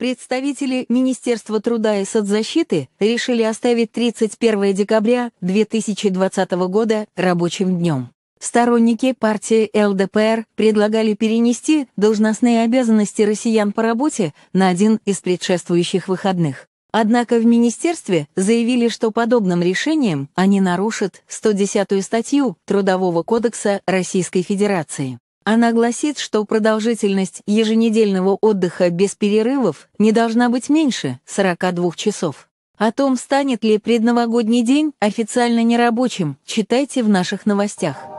представители Министерства труда и соцзащиты решили оставить 31 декабря 2020 года рабочим днем. Сторонники партии ЛДПР предлагали перенести должностные обязанности россиян по работе на один из предшествующих выходных. Однако в министерстве заявили, что подобным решением они нарушат 110-ю статью Трудового кодекса Российской Федерации. Она гласит, что продолжительность еженедельного отдыха без перерывов не должна быть меньше 42 часов. О том, станет ли предновогодний день официально нерабочим, читайте в наших новостях.